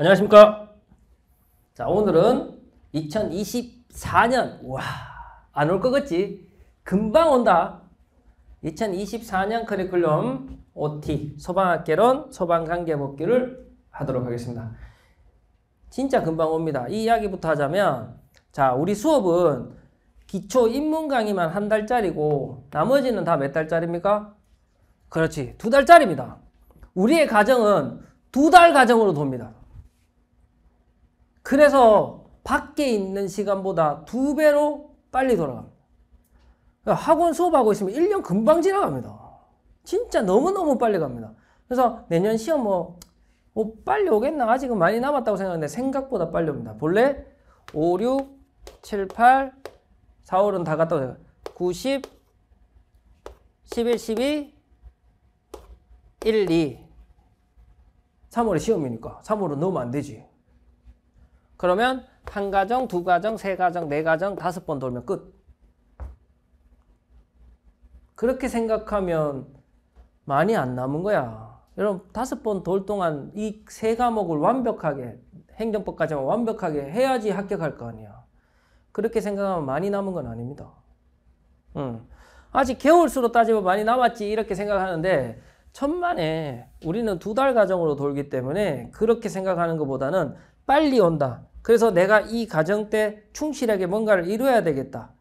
안녕하십니까? 자, 오늘은 2024년, 와, 안 올 것 같지? 금방 온다. 2024년 커리큘럼 OT, 소방학개론, 소방관계법규를 하도록 하겠습니다. 진짜 금방 옵니다. 이 이야기부터 하자면, 자, 우리 수업은 기초 입문 강의만 한 달짜리고, 나머지는 다 몇 달짜리입니까? 그렇지. 두 달짜리입니다. 우리의 가정은 두 달 가정으로 돕니다. 그래서 밖에 있는 시간보다 두 배로 빨리 돌아갑니다. 그러니까 학원 수업하고 있으면 1년 금방 지나갑니다. 진짜 너무너무 빨리 갑니다. 그래서 내년 시험 뭐, 뭐 빨리 오겠나? 아직은 많이 남았다고 생각하는데 생각보다 빨리 옵니다. 본래 5, 6, 7, 8, 4, 5는 다 갔다고 생각 9, 0 11, 12, 1, 2. 3월에 시험이니까 3월은 넣으면 안 되지. 그러면 한 가정, 두 가정, 세 가정, 네 가정, 다섯 번 돌면 끝. 그렇게 생각하면 많이 안 남은 거야. 여러분 다섯 번 돌 동안 이 세 과목을 완벽하게 행정법까지만 완벽하게 해야지 합격할 거 아니야. 그렇게 생각하면 많이 남은 건 아닙니다. 음. 아직 개월수로 따지면 많이 남았지 이렇게 생각하는데 천만에 우리는 두달 과정으로 돌기 때문에 그렇게 생각하는 것보다는 빨리 온다. 그래서 내가 이 가정 때 충실하게 뭔가를 이루어야 되겠다.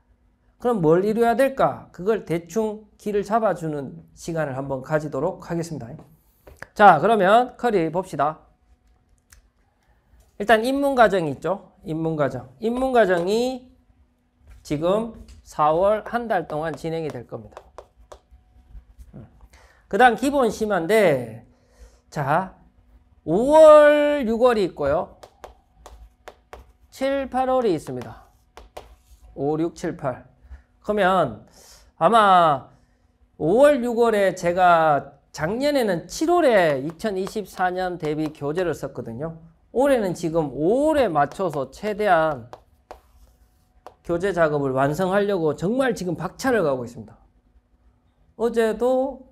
그럼 뭘 이루어야 될까? 그걸 대충 길을 잡아주는 시간을 한번 가지도록 하겠습니다. 자, 그러면 커리 봅시다. 일단 입문과정이 있죠. 입문과정입문과정이 지금 4월 한 달 동안 진행이 될 겁니다. 음. 그 다음 기본 심화인데 자 5월 6월이 있고요. 7, 8월이 있습니다. 5, 6, 7, 8. 그러면 아마 5월, 6월에 제가 작년에는 7월에 2024년 대비 교재를 썼거든요. 올해는 지금 5월에 맞춰서 최대한 교재 작업을 완성하려고 정말 지금 박차를 가고 있습니다. 어제도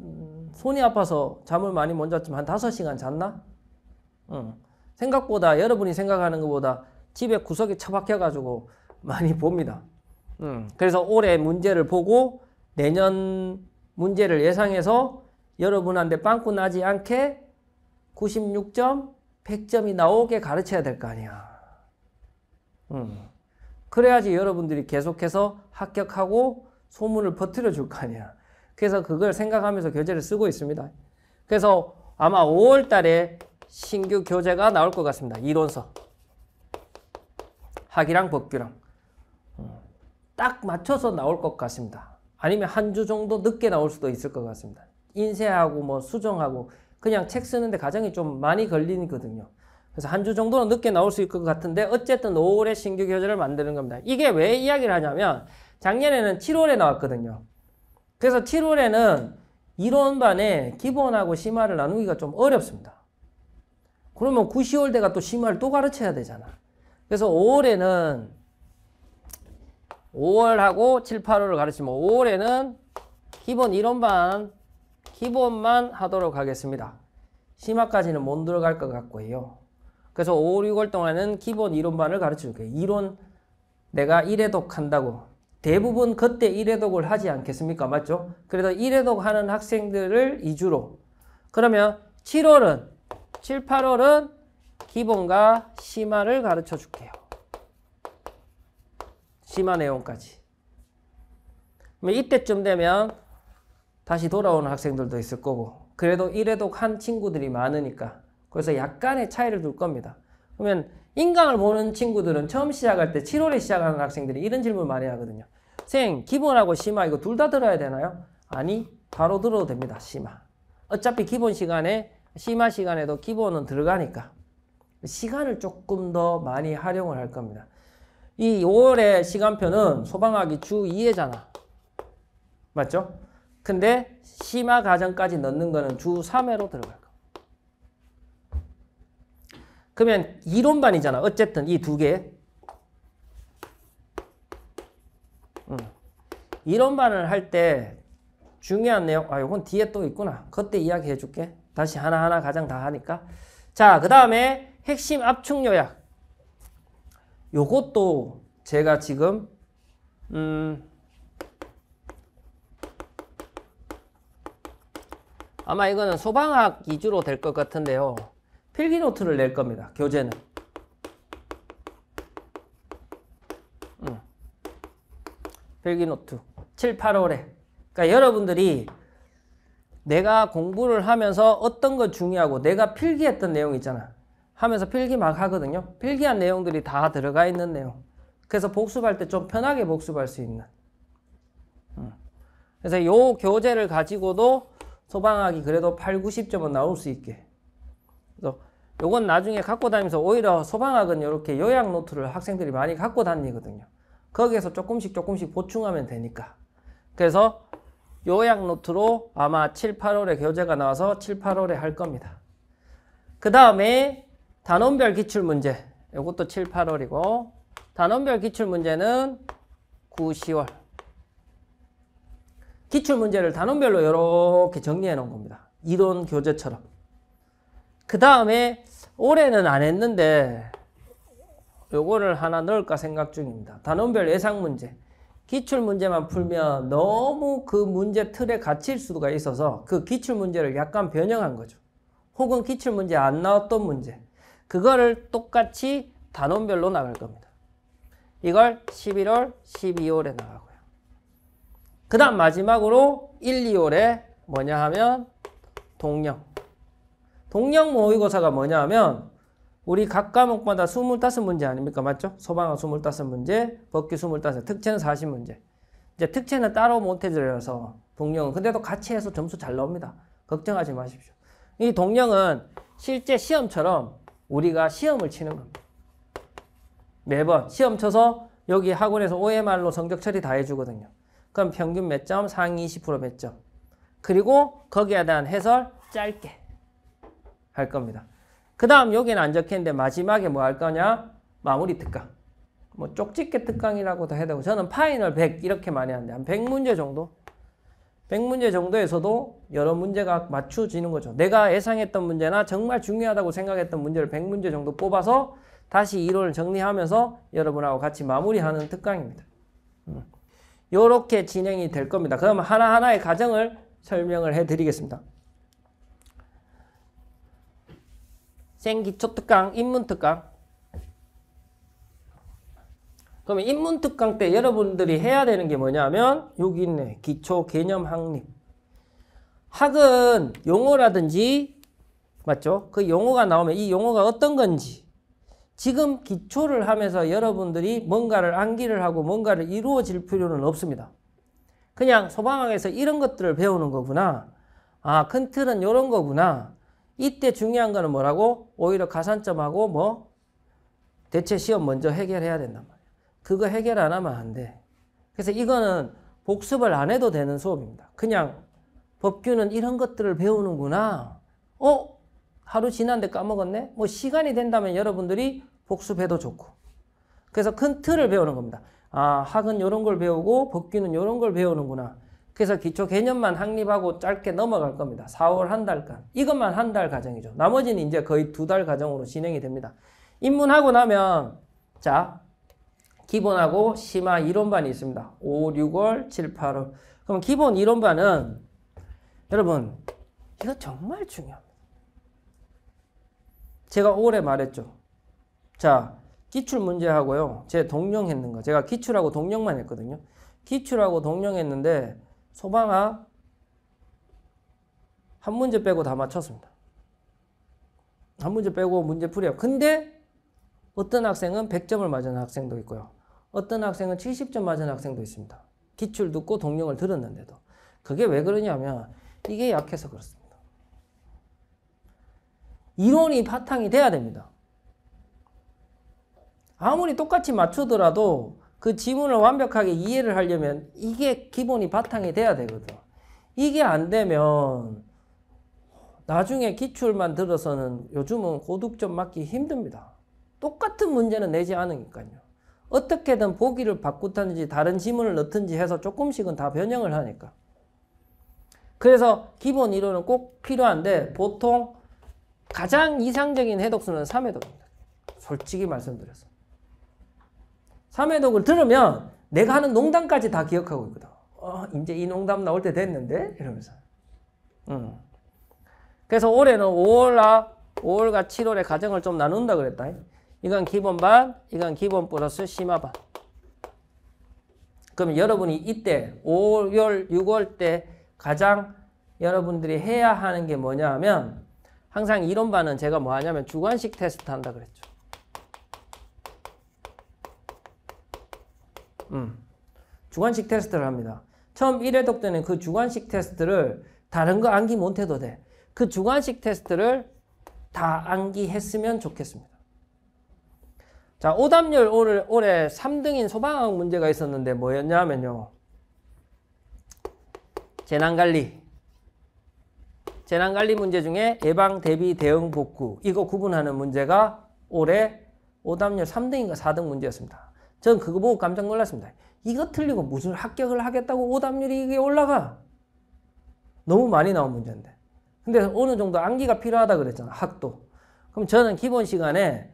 음, 손이 아파서 잠을 많이 못 잤지만 한 5시간 잤나? 응. 생각보다 여러분이 생각하는 것보다 집에 구석에 처박혀가지고 많이 봅니다. 음, 그래서 올해 문제를 보고 내년 문제를 예상해서 여러분한테 빵꾸 나지 않게 96점, 100점이 나오게 가르쳐야 될 거 아니야. 음, 그래야지 여러분들이 계속해서 합격하고 소문을 퍼뜨려 줄 거 아니야. 그래서 그걸 생각하면서 교재를 쓰고 있습니다. 그래서 아마 5월 달에 신규 교재가 나올 것 같습니다. 이론서. 학이랑 법규랑. 음, 딱 맞춰서 나올 것 같습니다. 아니면 한 주 정도 늦게 나올 수도 있을 것 같습니다. 인쇄하고 뭐 수정하고 그냥 책 쓰는데 과정이 좀 많이 걸리거든요. 그래서 한 주 정도는 늦게 나올 수 있을 것 같은데 어쨌든 5월에 신규 교재를 만드는 겁니다. 이게 왜 이야기를 하냐면 작년에는 7월에 나왔거든요. 그래서 7월에는 이론반에 기본하고 심화를 나누기가 좀 어렵습니다. 그러면 9, 그 10월 대가또 심화를 또 가르쳐야 되잖아. 그래서 5월에는 5월하고 7, 8월을 가르치면 5월에는 기본 이론반 기본만 하도록 하겠습니다. 심화까지는 못 들어갈 것 같고요. 그래서 5, 6월 동안은 기본 이론반을 가르쳐줄게요. 이론 내가 1회독 한다고 대부분 그때 1회독을 하지 않겠습니까? 맞죠? 그래서 1회독 하는 학생들을 2주로 그러면 7월은 7, 8월은 기본과 심화를 가르쳐 줄게요. 심화 내용까지. 이때쯤 되면 다시 돌아오는 학생들도 있을 거고 그래도 이래도 한 친구들이 많으니까 그래서 약간의 차이를 둘 겁니다. 그러면 인강을 보는 친구들은 처음 시작할 때 7월에 시작하는 학생들이 이런 질문 을 많이 하거든요. 생 기본하고 심화 이거 둘 다 들어야 되나요? 아니 바로 들어도 됩니다. 심화. 어차피 기본 시간에 심화 시간에도 기본은 들어가니까 시간을 조금 더 많이 활용을 할 겁니다. 이 5월의 시간표는 소방학이 주 2회잖아. 맞죠? 근데 심화 과정까지 넣는 거는 주 3회로 들어갈 거. 그러면 이론반이잖아. 어쨌든 이 두 개. 음. 이론반을 할 때 중요한 내용, 아, 이건 뒤에 또 있구나. 그때 이야기해 줄게. 다시 하나하나 가장 다 하니까. 자, 그 다음에 핵심 압축 요약. 요것도 제가 지금, 음, 아마 이거는 소방학 위주로 될 것 같은데요. 필기노트를 낼 겁니다. 교재는. 음. 필기노트. 7, 8월에. 그러니까 여러분들이 내가 공부를 하면서 어떤 거 중요하고 내가 필기했던 내용 있잖아. 하면서 필기 막 하거든요. 필기한 내용들이 다 들어가 있는 내용. 그래서 복습할 때 좀 편하게 복습할 수 있는. 음. 그래서 요 교재를 가지고도 소방학이 그래도 8, 90점은 나올 수 있게. 그래서 요건 나중에 갖고 다니면서 오히려 소방학은 이렇게 요약 노트를 학생들이 많이 갖고 다니거든요. 거기에서 조금씩 조금씩 보충하면 되니까. 그래서 요약 노트로 아마 7, 8월에 교재가 나와서 7, 8월에 할 겁니다. 그 다음에 단원별 기출문제 이것도 7, 8월이고 단원별 기출문제는 9, 10월 기출문제를 단원별로 이렇게 정리해 놓은 겁니다. 이론 교재처럼 그 다음에 올해는 안 했는데 요거를 하나 넣을까 생각 중입니다. 단원별 예상 문제 기출 문제만 풀면 너무 그 문제 틀에 갇힐 수가 있어서 그 기출 문제를 약간 변형한 거죠. 혹은 기출 문제 안 나왔던 문제. 그거를 똑같이 단원별로 나갈 겁니다. 이걸 11월, 12월에 나가고요. 그 다음 마지막으로 1, 2월에 뭐냐 하면 동령동령 모의고사가 뭐냐 하면 우리 각 과목마다 25문제 아닙니까? 맞죠? 소방학 25문제, 법규 25문제, 특채는 40문제. 이제 특채는 따로 못해드려서 동영은 근데도 같이 해서 점수 잘 나옵니다. 걱정하지 마십시오. 이 동영은 실제 시험처럼 우리가 시험을 치는 겁니다. 매번 시험 쳐서 여기 학원에서 OMR로 성적 처리 다 해주거든요. 그럼 평균 몇 점? 상위 20%몇 점. 그리고 거기에 대한 해설 짧게 할 겁니다. 그 다음 여기는 안적혀있는데 마지막에 뭐 할 거냐? 마무리 특강. 뭐 쪽집게 특강이라고도 해야 되고 저는 파이널 100 이렇게 많이 하는데 한 100문제 정도? 100문제 정도에서도 여러 문제가 맞춰지는 거죠. 내가 예상했던 문제나 정말 중요하다고 생각했던 문제를 100문제 정도 뽑아서 다시 이론을 정리하면서 여러분하고 같이 마무리하는 특강입니다. 이렇게 음. 진행이 될 겁니다. 그럼 하나하나의 과정을 설명을 해드리겠습니다. 생기초특강, 인문특강. 그러면 인문특강 때 여러분들이 해야 되는 게 뭐냐면 여기 있네. 기초 개념 학립. 학은 용어라든지 맞죠? 그 용어가 나오면 이 용어가 어떤 건지 지금 기초를 하면서 여러분들이 뭔가를 암기를 하고 뭔가를 이루어질 필요는 없습니다. 그냥 소방학에서 이런 것들을 배우는 거구나. 아, 큰 틀은 이런 거구나. 이때 중요한 거는 뭐라고? 오히려 가산점하고 뭐 대체 시험 먼저 해결해야 된단 말이야. 그거 해결 안 하면 안 돼. 그래서 이거는 복습을 안 해도 되는 수업입니다. 그냥 법규는 이런 것들을 배우는구나. 어? 하루 지났데 까먹었네? 뭐 시간이 된다면 여러분들이 복습해도 좋고. 그래서 큰 틀을 배우는 겁니다. 아, 학은 이런 걸 배우고 법규는 이런 걸 배우는구나. 그래서 기초 개념만 확립하고 짧게 넘어갈 겁니다. 4월 한 달간. 이것만 한 달 과정이죠. 나머지는 이제 거의 두 달 과정으로 진행이 됩니다. 입문하고 나면 자 기본하고 심화 이론반이 있습니다. 5, 6월, 7, 8월. 그럼 기본 이론반은 여러분 이거 정말 중요합니다. 제가 올해 말했죠. 자 기출 문제하고요. 제동령했는 거. 제가 기출하고 동령만 했거든요. 기출하고 동령했는데 소방학 한 문제 빼고 다 맞췄습니다. 한 문제 빼고 문제 풀이요. 근데 어떤 학생은 100점을 맞은 학생도 있고요. 어떤 학생은 70점 맞은 학생도 있습니다. 기출 듣고 동영을 들었는데도. 그게 왜 그러냐면 이게 약해서 그렇습니다. 이론이 바탕이 돼야 됩니다. 아무리 똑같이 맞추더라도 그 지문을 완벽하게 이해를 하려면 이게 기본이 바탕이 돼야 되거든. 이게 안 되면 나중에 기출만 들어서는 요즘은 고득점 맞기 힘듭니다. 똑같은 문제는 내지 않으니까요. 어떻게든 보기를 바꾸든지 다른 지문을 넣든지 해서 조금씩은 다 변형을 하니까. 그래서 기본 이론은 꼭 필요한데 보통 가장 이상적인 해독수는 3해독입니다. 솔직히 말씀드렸어 3회 독을 들으면 내가 하는 농담까지 다 기억하고 있거든. 어, 이제 이 농담 나올 때 됐는데? 이러면서. 음. 그래서 올해는 5월과 5월과 7월에 가정을 좀 나눈다 그랬다. 이건 기본 반, 이건 기본 플러스 심화 반. 그럼 여러분이 이때 5월, 6월 때 가장 여러분들이 해야 하는 게 뭐냐 하면 항상 이런 반은 제가 뭐 하냐면 주관식 테스트 한다 그랬죠. 음. 주관식 테스트를 합니다. 처음 1회독 때는 그 주관식 테스트를 다른 거 암기 못해도 돼. 그 주관식 테스트를 다 암기했으면 좋겠습니다. 자, 오답률 오늘, 올해 3등인 소방학 문제가 있었는데 뭐였냐면요. 재난관리. 재난관리 문제 중에 예방, 대비, 대응, 복구. 이거 구분하는 문제가 올해 오답률 3등인가 4등 문제였습니다. 전 그거 보고 깜짝 놀랐습니다. 이거 틀리고 무슨 합격을 하겠다고 오답률이 이게 올라가? 너무 많이 나온 문제인데. 근데 어느 정도 암기가 필요하다 그랬잖아, 학도. 그럼 저는 기본 시간에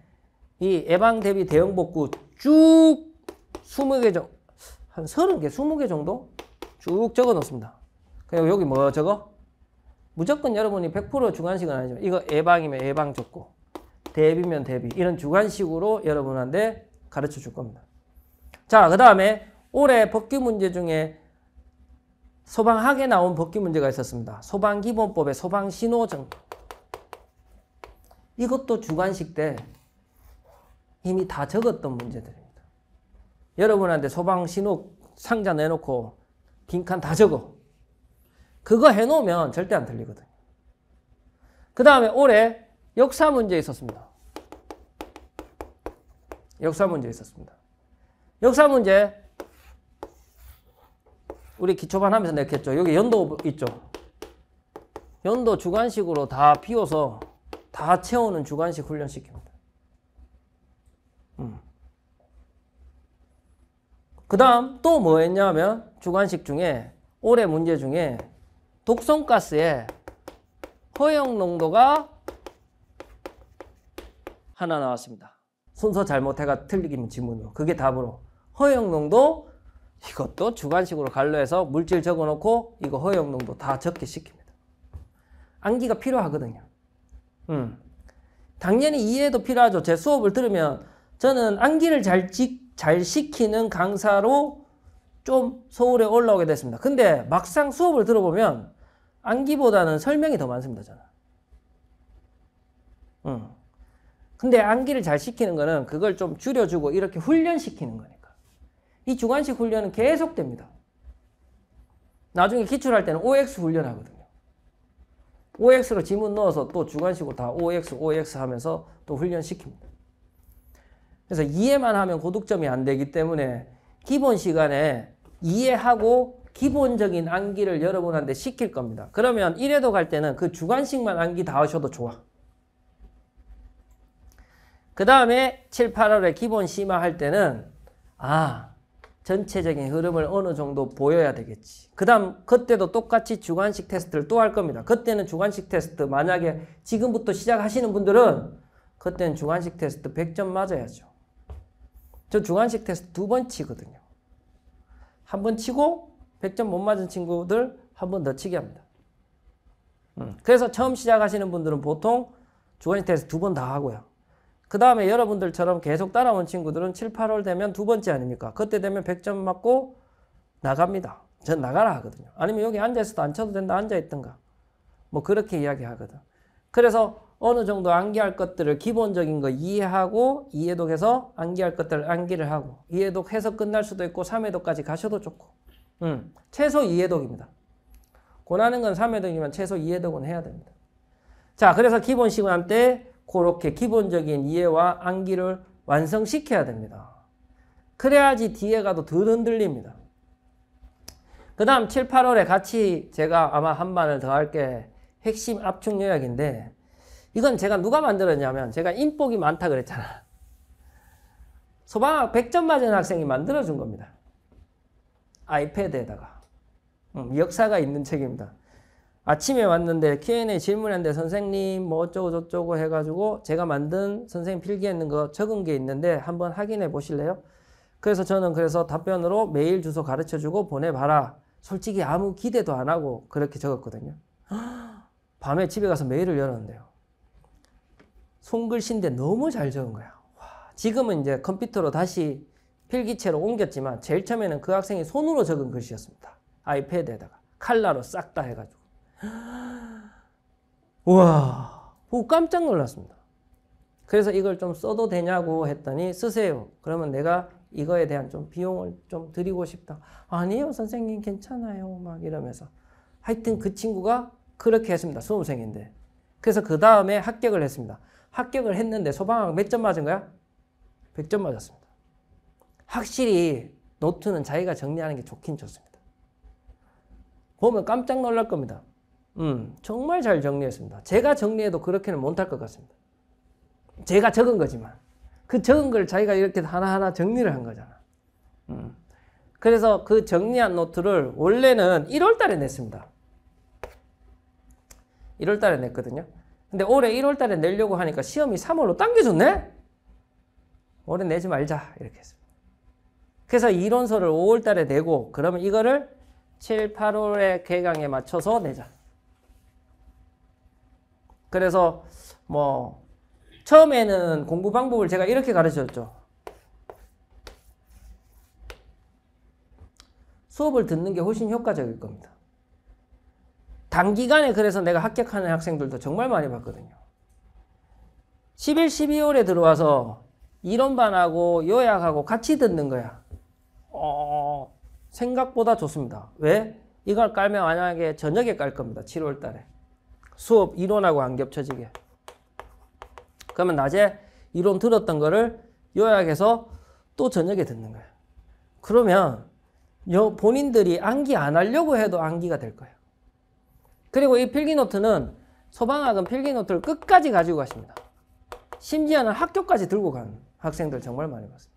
이 예방 대비 대응 복구 쭉 20개 정도, 한 30개, 20개 정도 쭉 적어 놓습니다. 그리고 여기 뭐 적어? 무조건 여러분이 100% 주관식은 아니지만 이거 예방이면 예방 적고 대비면 대비 이런 주관식으로 여러분한테 가르쳐 줄 겁니다. 자, 그 다음에 올해 법규 문제 중에 소방학에 나온 법규 문제가 있었습니다. 소방기본법의 소방신호정. 이것도 주관식 때 이미 다 적었던 문제들입니다. 여러분한테 소방신호 상자 내놓고 빈칸 다 적어. 그거 해놓으면 절대 안 틀리거든요. 그 다음에 올해 역사 문제 있었습니다. 역사 문제 있었습니다. 역사 문제 우리 기초반 하면서 냈겠죠. 여기 연도 있죠. 연도 주관식으로 다 비워서 다 채우는 주관식 훈련시킵니다. 음. 그 다음 또 뭐 했냐면 주관식 중에 올해 문제 중에 독성가스의 허용 농도가 하나 나왔습니다. 순서 잘못해가 틀리기면 지문으로 그게 답으로 허용농도 이것도 주관식으로 갈로해서 물질 적어놓고 이거 허용농도 다 적게 시킵니다. 암기가 필요하거든요. 음. 당연히 이해도 필요하죠. 제 수업을 들으면 저는 암기를 잘, 지, 잘 시키는 강사로 좀 서울에 올라오게 됐습니다. 근데 막상 수업을 들어보면 암기보다는 설명이 더 많습니다. 저는. 음. 근데 암기를 잘 시키는 거는 그걸 좀 줄여주고 이렇게 훈련시키는 거예요. 이 주관식 훈련은 계속됩니다. 나중에 기출할 때는 OX 훈련하거든요. OX로 지문 넣어서 또 주관식으로 다 OX, OX 하면서 또 훈련시킵니다. 그래서 이해만 하면 고득점이 안 되기 때문에 기본 시간에 이해하고 기본적인 암기를 여러분한테 시킬 겁니다. 그러면 1회도 갈 때는 그 주관식만 암기 다 하셔도 좋아. 그 다음에 7, 8월에 기본 심화 할 때는 아 전체적인 흐름을 어느 정도 보여야 되겠지. 그 다음, 그때도 똑같이 주관식 테스트를 또 할 겁니다. 그때는 주관식 테스트, 만약에 지금부터 시작하시는 분들은 그때는 주관식 테스트 100점 맞아야죠. 저 주관식 테스트 두 번 치거든요. 한 번 치고 100점 못 맞은 친구들 한 번 더 치게 합니다. 음. 그래서 처음 시작하시는 분들은 보통 주관식 테스트 두 번 다 하고요. 그 다음에 여러분들처럼 계속 따라온 친구들은 7, 8월 되면 두 번째 아닙니까? 그때 되면 100점 맞고 나갑니다. 전 나가라 하거든요. 아니면 여기 앉아있어도 안 쳐도 된다. 앉아있든가뭐 그렇게 이야기하거든. 그래서 어느 정도 암기할 것들을 기본적인 거 이해하고 이해독해서 암기할 것들을 암기를 하고 이해독해서 끝날 수도 있고 3회독까지 가셔도 좋고 음, 최소 이해독입니다. 권하는 건 3회독이면 최소 이해독은 해야 됩니다. 자 그래서 기본 시간 때 그렇게 기본적인 이해와 암기를 완성시켜야 됩니다. 그래야지 뒤에 가도 덜 흔들립니다. 그 다음 7, 8월에 같이 제가 아마 한반을 더 할게 핵심 압축 요약인데 이건 제가 누가 만들었냐면 제가 인복이 많다 그랬잖아. 소방학 100점 맞은 학생이 만들어준 겁니다. 아이패드에다가. 음, 역사가 있는 책입니다. 아침에 왔는데 Q&A 질문했는데 선생님 뭐 어쩌고 저쩌고 해가지고 제가 만든 선생님 필기했는거 적은 게 있는데 한번 확인해 보실래요? 그래서 저는 그래서 답변으로 메일 주소 가르쳐주고 보내봐라. 솔직히 아무 기대도 안 하고 그렇게 적었거든요. 밤에 집에 가서 메일을 열었는데요. 손글씨인데 너무 잘 적은 거야. 와, 지금은 이제 컴퓨터로 다시 필기체로 옮겼지만 제일 처음에는 그 학생이 손으로 적은 글씨였습니다. 아이패드에다가 칼라로 싹 다 해가지고. 우 와, 보 깜짝 놀랐습니다. 그래서 이걸 좀 써도 되냐고 했더니 쓰세요. 그러면 내가 이거에 대한 좀 비용을 좀 드리고 싶다. 아니요, 선생님 괜찮아요. 막 이러면서. 하여튼 그 친구가 그렇게 했습니다. 수험생인데. 그래서 그 다음에 합격을 했습니다. 합격을 했는데 소방학 몇 점 맞은 거야? 100점 맞았습니다. 확실히 노트는 자기가 정리하는 게 좋긴 좋습니다. 보면 깜짝 놀랄 겁니다. 음, 정말 잘 정리했습니다. 제가 정리해도 그렇게는 못할 것 같습니다. 제가 적은 거지만 그 적은 걸 자기가 이렇게 하나하나 정리를 한 거잖아. 음. 그래서 그 정리한 노트를 원래는 1월 달에 냈습니다. 1월 달에 냈거든요. 근데 올해 1월 달에 내려고 하니까 시험이 3월로 당겨줬네? 올해 내지 말자. 이렇게 했습니다. 그래서 이론서를 5월 달에 내고, 그러면 이거를 7, 8월에 개강에 맞춰서 내자. 그래서 뭐 처음에는 공부 방법을 제가 이렇게 가르쳤죠. 수업을 듣는 게 훨씬 효과적일 겁니다. 단기간에 그래서 내가 합격하는 학생들도 정말 많이 봤거든요. 11, 12월에 들어와서 이론반하고 요약하고 같이 듣는 거야. 어, 생각보다 좋습니다. 왜? 이걸 깔면 만약에 저녁에 깔 겁니다. 7월 달에. 수업 이론하고 안 겹쳐지게. 그러면 낮에 이론 들었던 거를 요약해서 또 저녁에 듣는 거예요. 그러면 본인들이 암기 안 하려고 해도 암기가 될 거예요. 그리고 이 필기노트는 소방학은 필기노트를 끝까지 가지고 가십니다. 심지어는 학교까지 들고 간 학생들 정말 많이 봤습니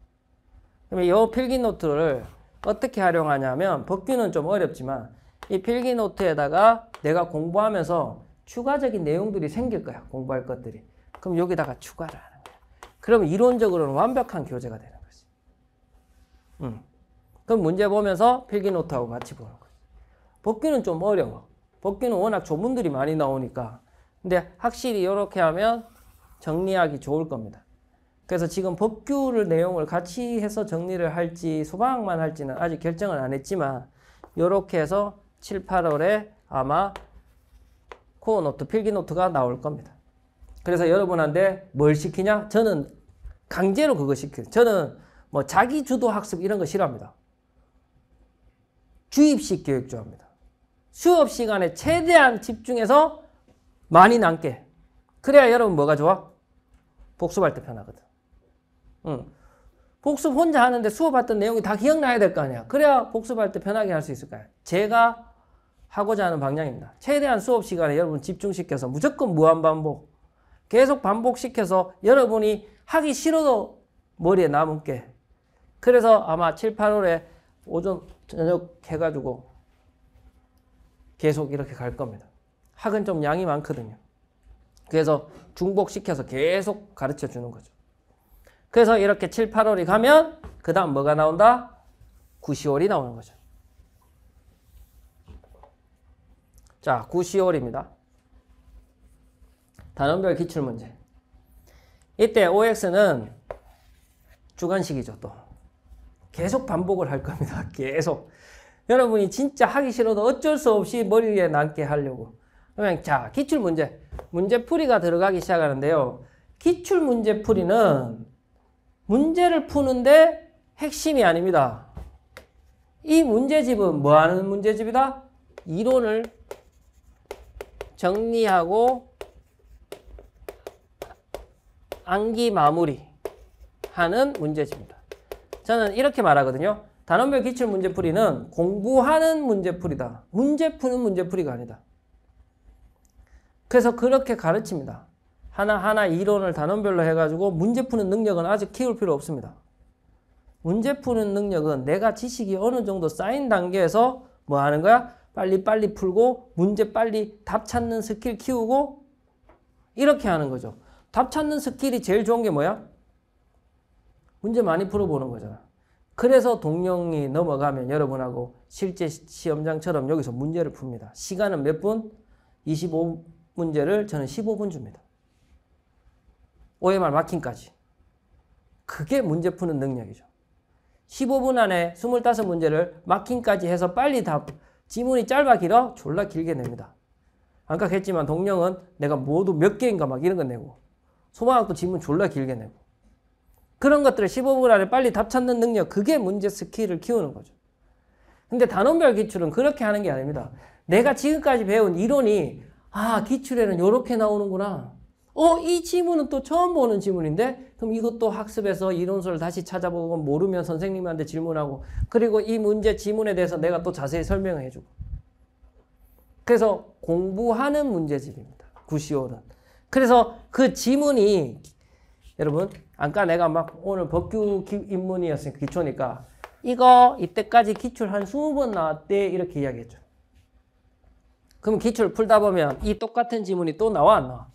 그러면 이 필기노트를 어떻게 활용하냐면 법규는 좀 어렵지만 이 필기노트에다가 내가 공부하면서 추가적인 내용들이 생길 거야. 공부할 것들이. 그럼 여기다가 추가를 하는 거야. 그러면 이론적으로는 완벽한 교재가 되는 거지. 음. 그럼 문제 보면서 필기노트하고 같이 보는 거지. 복귀는 좀 어려워. 복귀는 워낙 조문들이 많이 나오니까. 근데 확실히 이렇게 하면 정리하기 좋을 겁니다. 그래서 지금 법규를 내용을 같이 해서 정리를 할지 소방만 할지는 아직 결정을 안 했지만 이렇게 해서 7, 8월에 아마 코어 노트, 필기 노트가 나올 겁니다. 그래서 여러분한테 뭘 시키냐? 저는 강제로 그거 시켜요. 저는 뭐 자기 주도 학습 이런 거 싫어합니다. 주입식 교육 좋아합니다. 수업 시간에 최대한 집중해서 많이 남게. 그래야 여러분 뭐가 좋아? 복습할 때 편하거든. 응. 복습 혼자 하는데 수업했던 내용이 다 기억나야 될 거 아니야. 그래야 복습할 때 편하게 할 수 있을 거야. 제가 하고자 하는 방향입니다. 최대한 수업 시간에 여러분 집중시켜서 무조건 무한 반복. 계속 반복시켜서 여러분이 하기 싫어도 머리에 남게. 그래서 아마 7, 8월에 오전, 저녁 해가지고 계속 이렇게 갈 겁니다. 학은 좀 양이 많거든요. 그래서 중복시켜서 계속 가르쳐 주는 거죠. 그래서 이렇게 7, 8월이 가면 그 다음 뭐가 나온다? 9, 10월이 나오는 거죠. 자, 9, 10월입니다. 단원별 기출문제. 이때 OX는 주관식이죠, 또. 계속 반복을 할 겁니다. 계속. 여러분이 진짜 하기 싫어도 어쩔 수 없이 머리에 남게 하려고. 그러면 자, 기출문제. 문제풀이가 들어가기 시작하는데요. 기출문제풀이는 문제를 푸는데 핵심이 아닙니다. 이 문제집은 뭐 하는 문제집이다? 이론을 정리하고 암기 마무리 하는 문제집니다. 저는 이렇게 말하거든요. 단원별 기출 문제풀이는 공부하는 문제풀이다. 문제 푸는 문제풀이가 아니다. 그래서 그렇게 가르칩니다. 하나하나 이론을 단원별로 해가지고 문제 푸는 능력은 아직 키울 필요 없습니다. 문제 푸는 능력은 내가 지식이 어느 정도 쌓인 단계에서 뭐 하는 거야? 빨리 빨리 풀고 문제 빨리 답 찾는 스킬 키우고 이렇게 하는 거죠. 답 찾는 스킬이 제일 좋은 게 뭐야? 문제 많이 풀어보는 거잖아. 그래서 동영이 넘어가면 여러분하고 실제 시험장처럼 여기서 문제를 풉니다. 시간은 몇 분? 25문제를 저는 15분 줍니다. OMR 마킹까지. 그게 문제 푸는 능력이죠. 15분 안에 25문제를 마킹까지 해서 빨리 답 지문이 짧아 길어 졸라 길게 냅니다. 아까 했지만 동영은 내가 모두 몇 개인가 막 이런 거 내고 소방학도 지문 졸라 길게 내고 그런 것들을 15분 안에 빨리 답 찾는 능력 그게 문제 스킬을 키우는 거죠. 근데 단원별 기출은 그렇게 하는 게 아닙니다. 내가 지금까지 배운 이론이 아 기출에는 이렇게 나오는구나. 어 이 지문은 또 처음 보는 지문인데 그럼 이것도 학습해서 이론서를 다시 찾아보고 모르면 선생님한테 질문하고 그리고 이 문제 지문에 대해서 내가 또 자세히 설명해 을 주고 그래서 공부하는 문제집입니다. 구시오는. 그래서 그 지문이 여러분 아까 내가 막 오늘 법규 입문이었으니까 기초니까 이거 이때까지 기출 한 20번 나왔대 이렇게 이야기했죠. 그럼 기출 풀다 보면 이 똑같은 지문이 또 나와 안 나와?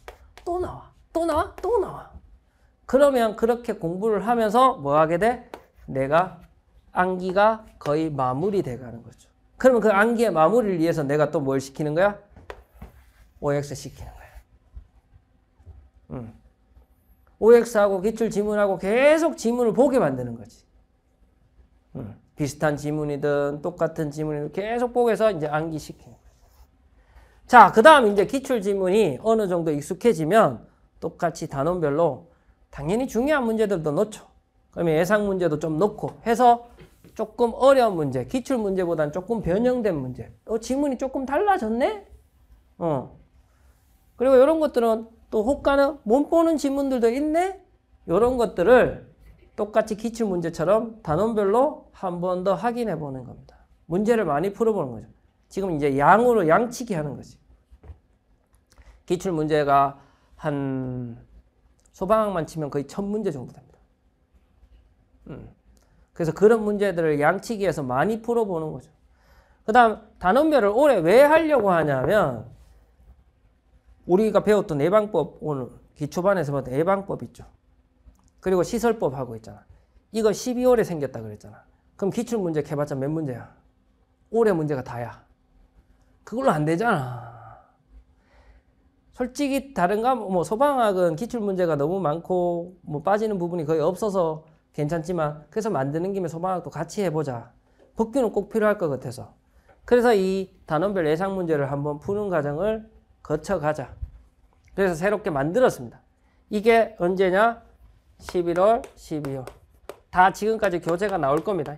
또 나와. 또 나와? 또 나와. 그러면 그렇게 공부를 하면서 뭐 하게 돼? 내가 암기가 거의 마무리돼 가는 거죠. 그러면 그 암기의 마무리를 위해서 내가 또 뭘 시키는 거야? OX 시키는 거야. 음. OX하고 기출 지문하고 계속 지문을 보게 만드는 거지. 음. 비슷한 지문이든 똑같은 지문이든 계속 보게서 이제 암기시키는 거야. 자, 그 다음 이제 기출 지문이 어느 정도 익숙해지면 똑같이 단원별로 당연히 중요한 문제들도 넣죠. 그러면 예상 문제도 좀 넣고 해서 조금 어려운 문제, 기출 문제보다는 조금 변형된 문제. 어, 지문이 조금 달라졌네? 어. 그리고 이런 것들은 또 혹가는 못 보는 지문들도 있네? 이런 것들을 똑같이 기출 문제처럼 단원별로 한 번 더 확인해 보는 겁니다. 문제를 많이 풀어보는 거죠. 지금 이제 양으로 양치기 하는 거지. 기출 문제가 한 소방학만 치면 거의 천 문제 정도 됩니다. 음. 그래서 그런 문제들을 양치기에서 많이 풀어보는 거죠. 그 다음 단원별을 올해 왜 하려고 하냐면 우리가 배웠던 예방법 오늘 기초반에서 봤던 예방법 있죠. 그리고 시설법 하고 있잖아. 이거 12월에 생겼다 그랬잖아. 그럼 기출문제 해봤자 몇 문제야? 올해 문제가 다야. 그걸로 안 되잖아. 솔직히 다른 과뭐 소방학은 기출 문제가 너무 많고 뭐 빠지는 부분이 거의 없어서 괜찮지만 그래서 만드는 김에 소방학도 같이 해보자. 법규는 꼭 필요할 것 같아서. 그래서 이 단원별 예상 문제를 한번 푸는 과정을 거쳐가자. 그래서 새롭게 만들었습니다. 이게 언제냐? 11월, 12월. 다 지금까지 교재가 나올 겁니다.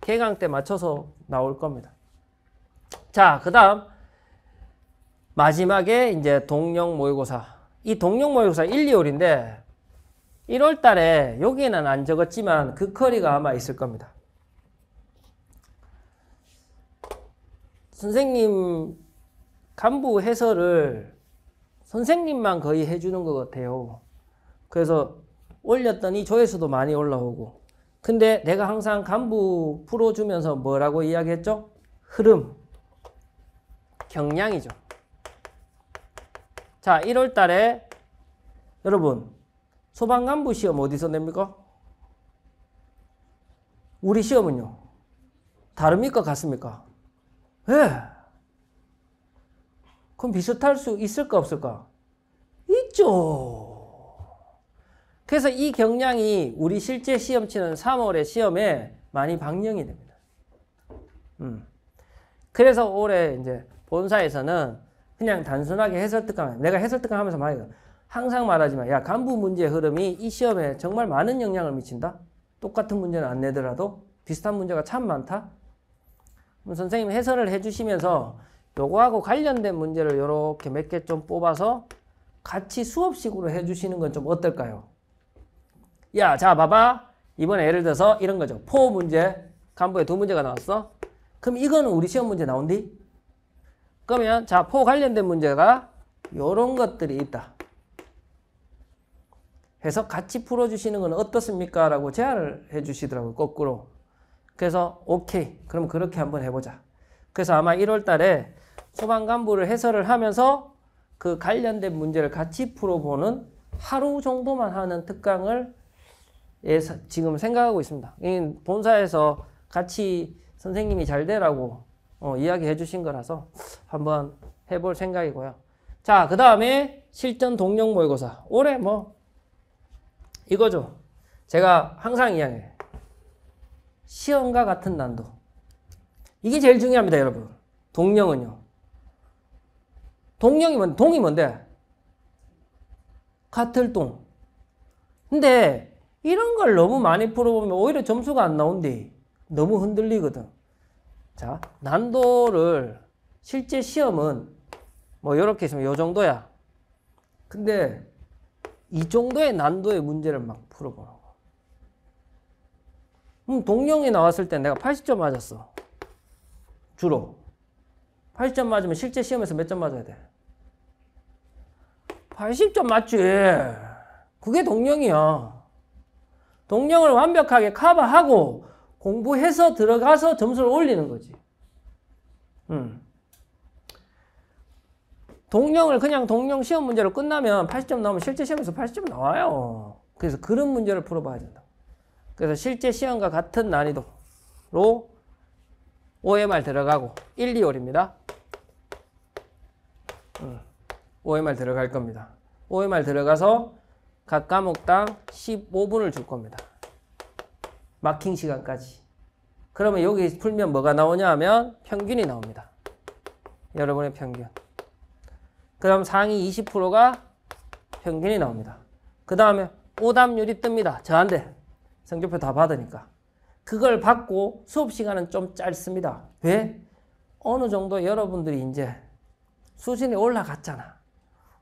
개강 때 맞춰서 나올 겁니다. 자, 그 다음 마지막에 이제 동력 모의고사. 이 동력 모의고사 1, 2월인데 1월 달에 여기에는 안 적었지만 그 커리가 아마 있을 겁니다. 선생님 간부 해설을 선생님만 거의 해주는 것 같아요. 그래서 올렸더니 조회수도 많이 올라오고. 근데 내가 항상 간부 풀어주면서 뭐라고 이야기했죠? 흐름, 경량이죠. 자, 1월 달에 여러분 소방간부 시험 어디서 냅니까? 우리 시험은요. 다릅니까? 같습니까? 예. 그럼 비슷할 수 있을까 없을까? 있죠. 그래서 이 경향이 우리 실제 시험 치는 3월의 시험에 많이 방영이 됩니다. 음. 그래서 올해 이제 본사에서는 그냥 단순하게 해설특강 내가 해설특강 하면서 말해요 항상 말하지만 야 간부 문제 흐름이 이 시험에 정말 많은 영향을 미친다 똑같은 문제는 안 내더라도 비슷한 문제가 참 많다 그럼 선생님 해설을 해주시면서 요거하고 관련된 문제를 요렇게몇 개 좀 뽑아서 같이 수업식으로 해주시는 건 좀 어떨까요? 야, 자, 봐봐. 이번에 예를 들어서 이런 거죠. 포 문제, 간부에 두 문제가 나왔어. 그럼 이거는 우리 시험 문제 나온디? 그러면 자포 관련된 문제가 이런 것들이 있다. 해서 같이 풀어주시는 건 어떻습니까? 라고 제안을 해주시더라고요. 거꾸로. 그래서 오케이. 그럼 그렇게 한번 해보자. 그래서 아마 1월 달에 소방간부를 해설을 하면서 그 관련된 문제를 같이 풀어보는 하루 정도만 하는 특강을 예사, 지금 생각하고 있습니다. 본사에서 같이 선생님이 잘 되라고 어, 이야기해 주신 거라서 한번 해볼 생각이고요. 자, 그 다음에 실전 동력 모의고사. 올해 뭐 이거죠. 제가 항상 이야기해요. 시험과 같은 난도. 이게 제일 중요합니다, 여러분. 동령은요. 동령이 뭔, 동이 뭔데? 같을 동. 근데 이런 걸 너무 많이 풀어보면 오히려 점수가 안 나온대. 너무 흔들리거든. 자, 난도를 실제 시험은 뭐 이렇게 있으면 요 정도야. 근데 이 정도의 난도의 문제를 막풀어보라고 음, 동영이 나왔을 때 내가 80점 맞았어. 주로. 80점 맞으면 실제 시험에서 몇 점 맞아야 돼? 80점 맞지. 그게 동영이야. 동영을 완벽하게 커버하고 공부해서 들어가서 점수를 올리는 거지. 음. 동영을 그냥 동영 시험 문제로 끝나면 80점 나오면 실제 시험에서 80점 나와요. 그래서 그런 문제를 풀어봐야 된다. 그래서 실제 시험과 같은 난이도로 OMR 들어가고 1, 2월입니다. 음, OMR 들어갈 겁니다. OMR 들어가서 각 과목당 15분을 줄 겁니다. 마킹 시간까지. 그러면 여기 풀면 뭐가 나오냐 하면 평균이 나옵니다. 여러분의 평균. 그 다음 상위 20%가 평균이 나옵니다. 그 다음에 오답률이 뜹니다. 저한테 성적표 다 받으니까. 그걸 받고 수업 시간은 좀 짧습니다. 왜? 어느 정도 여러분들이 이제 수준이 올라갔잖아.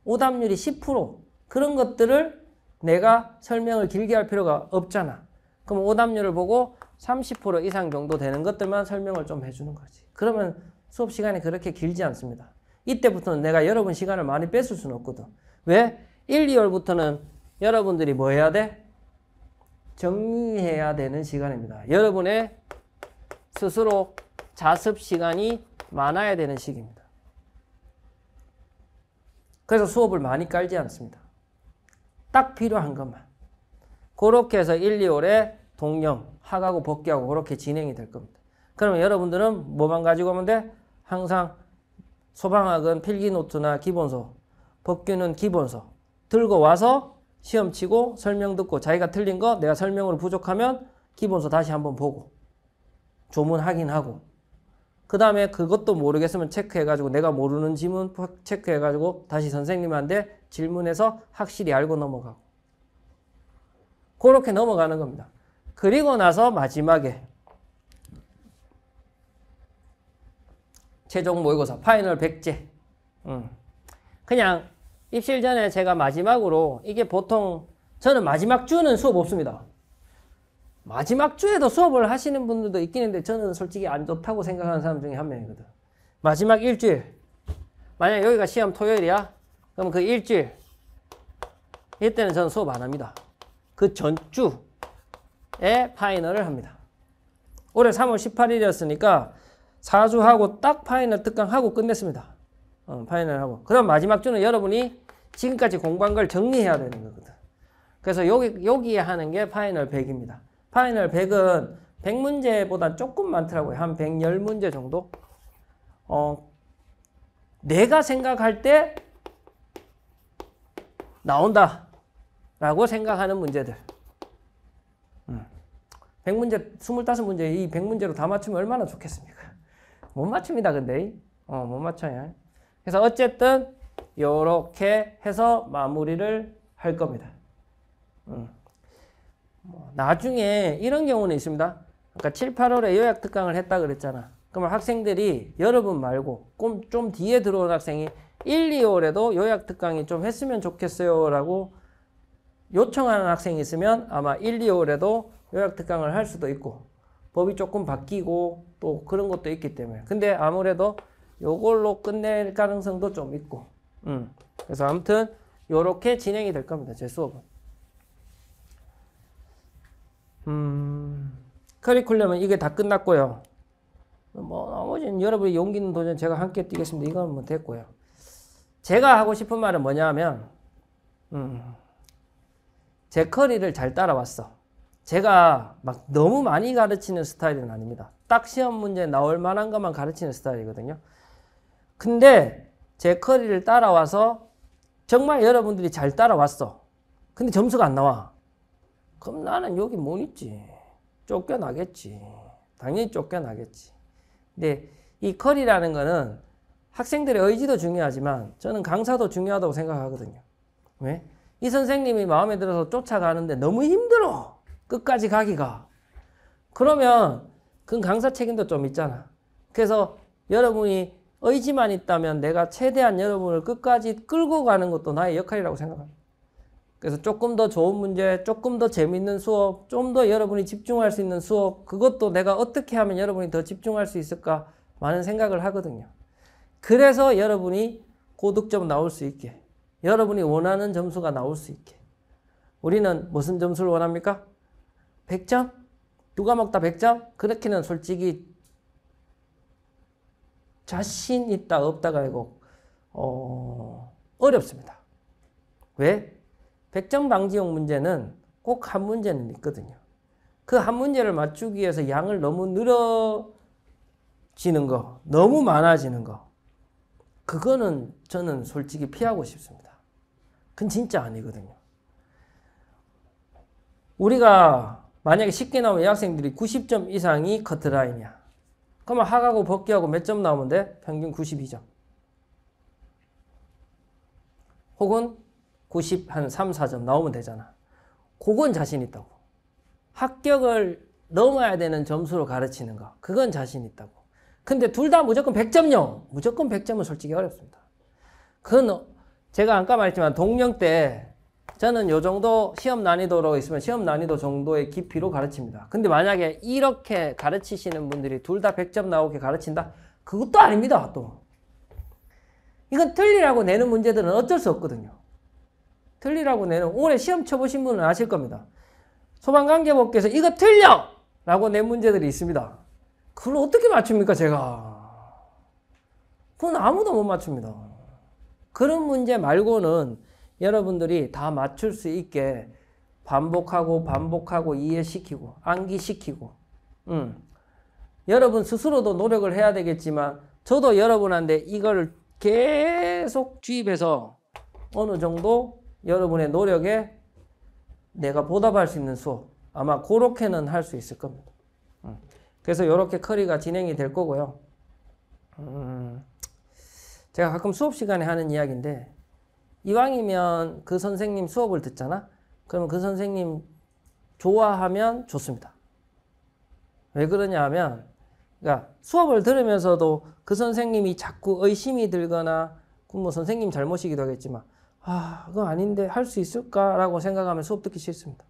오답률이 10% 그런 것들을 내가 설명을 길게 할 필요가 없잖아. 그럼 오답률을 보고 30% 이상 정도 되는 것들만 설명을 좀 해주는 거지. 그러면 수업 시간이 그렇게 길지 않습니다. 이때부터는 내가 여러분 시간을 많이 뺏을 수는 없거든. 왜? 1, 2월부터는 여러분들이 뭐 해야 돼? 정리해야 되는 시간입니다. 여러분의 스스로 자습 시간이 많아야 되는 시기입니다. 그래서 수업을 많이 깔지 않습니다. 딱 필요한 것만. 그렇게 해서 1, 2월에 동령, 하가고 복귀하고 그렇게 진행이 될 겁니다. 그러면 여러분들은 뭐만 가지고 오면 돼? 항상 소방학은 필기노트나 기본서, 법규는 기본서 들고 와서 시험 치고 설명 듣고 자기가 틀린 거 내가 설명으로 부족하면 기본서 다시 한번 보고 조문 확인하고 그 다음에 그것도 모르겠으면 체크해가지고 내가 모르는 지문 체크해가지고 다시 선생님한테 질문해서 확실히 알고 넘어가고 그렇게 넘어가는 겁니다. 그리고 나서 마지막에 최종 모의고사 파이널 100제 음. 그냥 입실 전에 제가 마지막으로 이게 보통 저는 마지막 주는 수업 없습니다. 마지막 주에도 수업을 하시는 분들도 있긴 한데 저는 솔직히 안 좋다고 생각하는 사람 중에 한 명이거든. 마지막 일주일. 만약 여기가 시험 토요일이야? 그럼 그 일주일. 이때는 저는 수업 안 합니다. 그 전주에 파이널을 합니다. 올해 3월 18일이었으니까 4주하고 딱 파이널 특강하고 끝냈습니다. 어, 파이널하고. 그 다음 마지막 주는 여러분이 지금까지 공부한 걸 정리해야 되는 거거든. 그래서 여기, 여기에 하는 게 파이널 100입니다. 파이널 100은 100문제보다 조금 많더라고요. 한 110문제 정도? 어, 내가 생각할 때 나온다. 라고 생각하는 문제들. 100문제, 음. 25문제, 이 100문제로 다 맞추면 얼마나 좋겠습니까? 못 맞춥니다, 근데. 어, 못 맞춰요. 그래서 어쨌든, 이렇게 해서 마무리를 할 겁니다. 음. 뭐, 나중에 이런 경우는 있습니다. 그까 7, 8월에 요약 특강을 했다 그랬잖아. 그러면 학생들이 여러분 말고 좀, 좀 뒤에 들어온 학생이 1, 2월에도 요약 특강이 좀 했으면 좋겠어요 라고 요청하는 학생이 있으면 아마 1, 2월에도 요약 특강을 할 수도 있고 법이 조금 바뀌고 또 그런 것도 있기 때문에 근데 아무래도 요걸로 끝낼 가능성도 좀 있고 음. 그래서 아무튼 요렇게 진행이 될 겁니다 제 수업은 음, 커리큘럼은 이게 다 끝났고요 뭐 나머지는 여러분이 용기 있는 도전 제가 함께 뛰겠습니다 이건 뭐 됐고요 제가 하고 싶은 말은 뭐냐 하면 음. 제 커리를 잘 따라왔어. 제가 막 너무 많이 가르치는 스타일은 아닙니다. 딱 시험 문제 나올 만한 것만 가르치는 스타일이거든요. 근데 제 커리를 따라와서 정말 여러분들이 잘 따라왔어. 근데 점수가 안 나와. 그럼 나는 여기 못 뭐 있지. 쫓겨나겠지. 당연히 쫓겨나겠지. 근데 이 커리라는 거는 학생들의 의지도 중요하지만 저는 강사도 중요하다고 생각하거든요. 왜? 이 선생님이 마음에 들어서 쫓아가는데 너무 힘들어. 끝까지 가기가. 그러면 그 강사 책임도 좀 있잖아. 그래서 여러분이 의지만 있다면 내가 최대한 여러분을 끝까지 끌고 가는 것도 나의 역할이라고 생각합니다. 그래서 조금 더 좋은 문제, 조금 더 재밌는 수업, 좀 더 여러분이 집중할 수 있는 수업, 그것도 내가 어떻게 하면 여러분이 더 집중할 수 있을까 많은 생각을 하거든요. 그래서 여러분이 고득점 나올 수 있게 여러분이 원하는 점수가 나올 수 있게. 우리는 무슨 점수를 원합니까? 100점? 누가 먹다 100점? 그렇게는 솔직히 자신 있다 없다가 아니고 어, 어렵습니다. 왜? 100점 방지용 문제는 꼭 한 문제는 있거든요. 그 한 문제를 맞추기 위해서 양을 너무 늘어지는 거, 너무 많아지는 거 그거는 저는 솔직히 피하고 싶습니다. 그건 진짜 아니거든요. 우리가 만약에 쉽게 나온 여학생들이 90점 이상이 커트라인이야. 그러면 하가고 복귀하고 몇 점 나오면 돼? 평균 92점. 혹은 90, 한 3, 4점 나오면 되잖아. 그건 자신 있다고. 합격을 넘어야 되는 점수로 가르치는 거. 그건 자신 있다고. 근데 둘 다 무조건 100점요. 무조건 100점은 솔직히 어렵습니다. 그건 제가 아까 말했지만 동령 때 저는 요 정도 시험 난이도로 있으면 시험 난이도 정도의 깊이로 가르칩니다. 근데 만약에 이렇게 가르치시는 분들이 둘 다 100점 나오게 가르친다? 그것도 아닙니다. 또 이건 틀리라고 내는 문제들은 어쩔 수 없거든요. 틀리라고 내는 올해 시험 쳐보신 분은 아실 겁니다. 소방관계법께서 이거 틀려! 라고 낸 문제들이 있습니다. 그걸 어떻게 맞춥니까 제가? 그건 아무도 못 맞춥니다. 그런 문제 말고는 여러분들이 다 맞출 수 있게 반복하고 반복하고 이해시키고 암기시키고 음. 여러분 스스로도 노력을 해야 되겠지만 저도 여러분한테 이걸 계속 주입해서 어느 정도 여러분의 노력에 내가 보답할 수 있는 수업 아마 그렇게는 할 수 있을 겁니다. 음, 그래서 이렇게 커리가 진행이 될 거고요. 음. 제가 가끔 수업 시간에 하는 이야기인데 이왕이면 그 선생님 수업을 듣잖아? 그러면 그 선생님 좋아하면 좋습니다. 왜 그러냐 하면 그러니까 수업을 들으면서도 그 선생님이 자꾸 의심이 들거나 뭐 선생님 잘못이기도 하겠지만 아 그거 아닌데 할 수 있을까라고 생각하면 수업 듣기 싫습니다.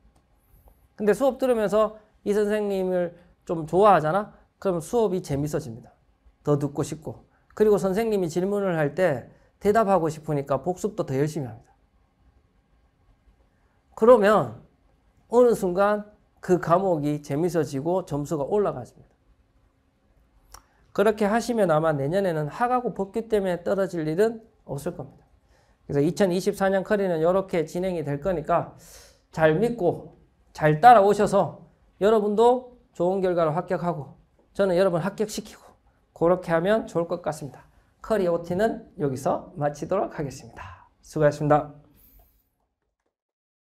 근데 수업 들으면서 이 선생님을 좀 좋아하잖아? 그럼 수업이 재밌어집니다. 더 듣고 싶고 그리고 선생님이 질문을 할 때 대답하고 싶으니까 복습도 더 열심히 합니다. 그러면 어느 순간 그 과목이 재밌어지고 점수가 올라가집니다. 그렇게 하시면 아마 내년에는 하가고 복귀 때문에 떨어질 일은 없을 겁니다. 그래서 2024년 커리는 이렇게 진행이 될 거니까 잘 믿고 잘 따라오셔서 여러분도 좋은 결과를 합격하고 저는 여러분 합격시키고 그렇게 하면 좋을 것 같습니다. 커리오티는 여기서 마치도록 하겠습니다. 수고하셨습니다.